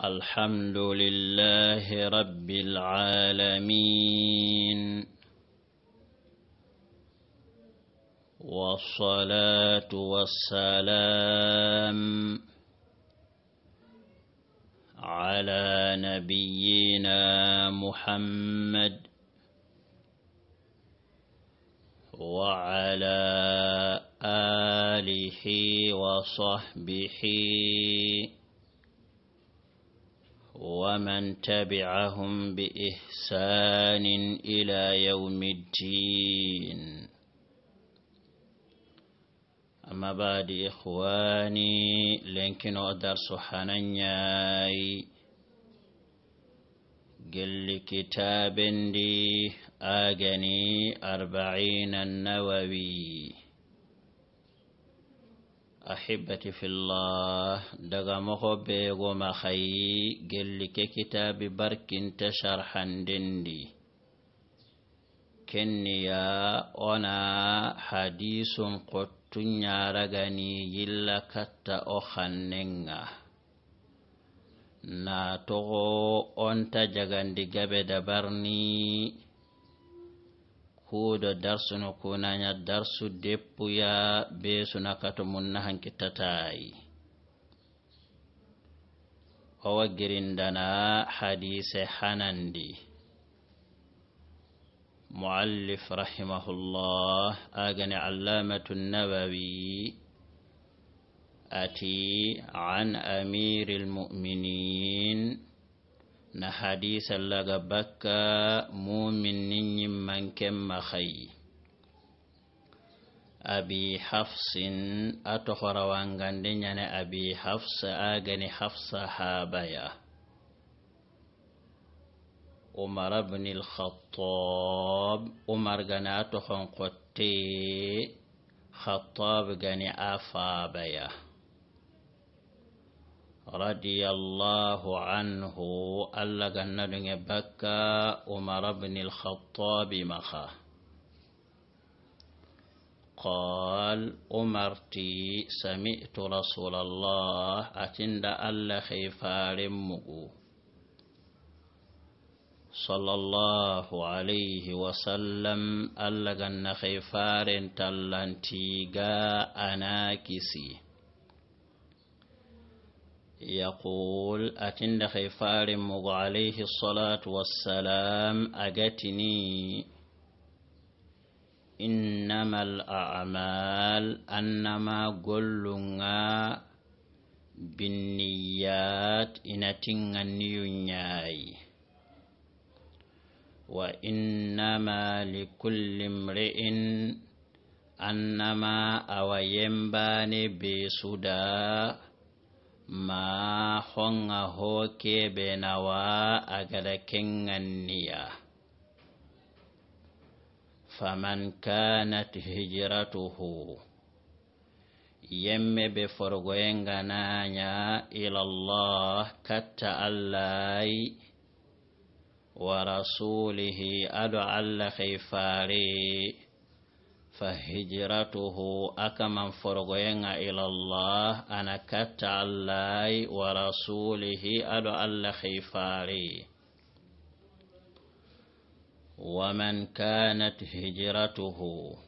الحمد لله رب العالمين والصلاة والسلام على نبينا محمد وعلى آله وصحبه ومن تبعهم بإحسان إلى يوم الدين أما بعد إخواني لنكن أدر سحنني قل كتاب دي آغني أربعين النووي ahibati fillah daga moxo be goma xayi gelli ke kitabi barkinta sharhandendi kenniya ona hadisun qottu ɲaragani yilla katta o xannenga na toxo onta jagandi gabe dabarni huuɗo darsuno kunanya darsu deppuya be sunakato mun na hankittatayi owa girindana hadise hanandi muallif rahimahullah agani allamatu nawawi ati an amiri almuminin na hadisa laga bakka mumin ninyin manken mahai abi hafsin a tokwara wangandinya ne abi hafsa agani hafsa habaya umar bin al-khattab umar gani a tokwan kwatte khattab gani a fabaya رضي الله عنه ألا gannaɗuge بكى عمر بن الخطاب مخا قال أمرتي سمعت رسول الله أتند ألا خيفار مقو صلى الله عليه وسلم ألغن خيفار أنا أناكسي يقول أتند خيفار مغ عليه الصلاة والسلام أجتني إنما الأعمال أنما قلنا بالنيات إنتن النيونياي وإنما لكل امرئ أنما أويمباني بسُدَى ma honga hoke be nawa agada kengannia faman kanat hijratuhu yemme be forgoyenganaña ilallah katta allahy wa rasulihi ado allah hay faree fahijiratuhu akaman forgoyenga ilallah ana katta allahi wa rasulihi ado allah hifari waman kanat hijiratuhu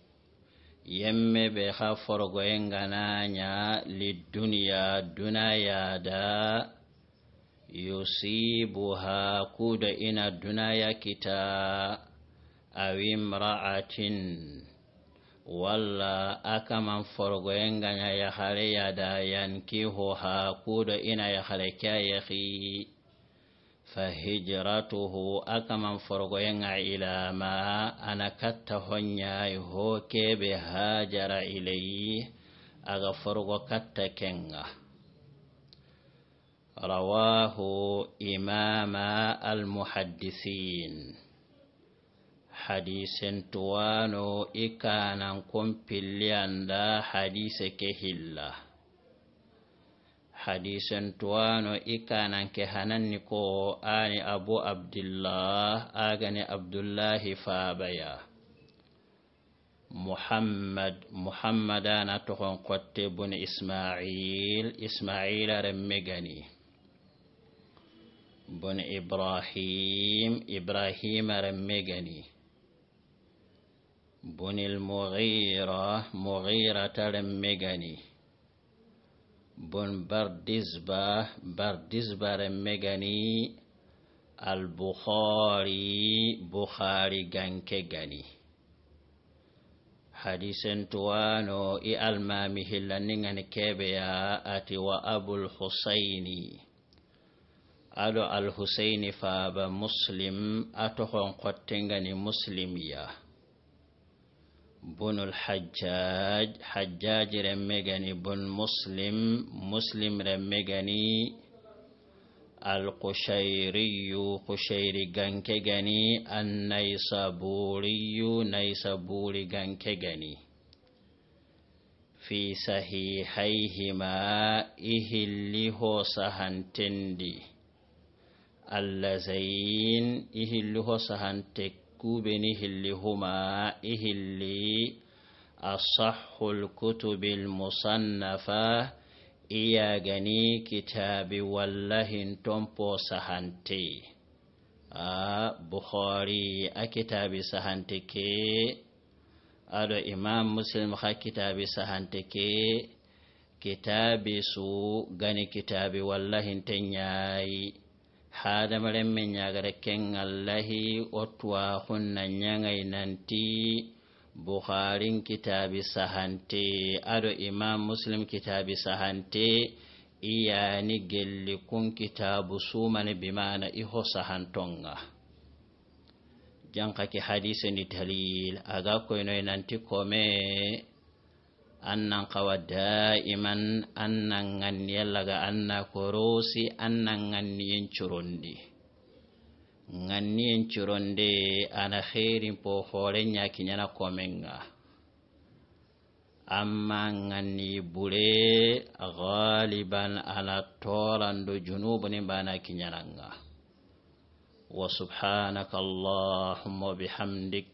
yemme ɓe ha forgoyenga nanya lidduniya dunayada yusibuha kuda ina dunaya kita awimra'atin walla akama forgoyen ganya ya hare ya da yanki hoha kudo ina ya hare kya ya fi fahijiratuhu a ilama ana katta honya ho kebe hajara ilayi aga forgo katta kenga rawahu imama al-muhaddisin hadisin tuwano ikanan da hadisa ke hilla hadisen tuwano ikanan ke hananni ko ani abu abdillah agani abdullahi fabaya muhammad muhammadana tohon kotte bune ismail ismaila remme bun ibrahim ibrahima remme بن المغيرة مغيرة رمجني بن بردزبة بردزبة رمجني البخاري بخاري جنكجني حديث توانو إي المامي هلنين كبيا أتي وأبو الحسين أدو الحسين فاب مسلم أتخن قتنغني مسلميه بن الحجاج حجاج رمجني بن مسلم مسلم رمجني القشيري قشيري جنكجني النيسابوري نيسابوري جنكجني في صحيحيهما إهلي هو سهنتندي اللذين إهلي هو سهنتك كوبن هلهما إهلي أصح الكتب المصنفة إيا جني كتاب والله تنبو سهنتي بخاري أكتاب سهنتك أدو إمام مسلم ha كتاب سهنتك كتاب سو جني كتاب والله wallahin hadamaren min yagarken allahi otuwa hunan yanayi nan ti buharin kitabi sahante ado imam muslim kitabi sahante iyani gillikun kitabu su mani bi mana iho sahantonga jan kake hadisi ni talil a ga koinoi nan ti kome annan kawa da'iman annan ganni laga anna korosi annan ganniyen curundi ganniyen curonde ana herin po horen kinyana komenga amma ganni bure galiban do torando junubu ni mbana kiñananga wa subhanakallahumma bihamdik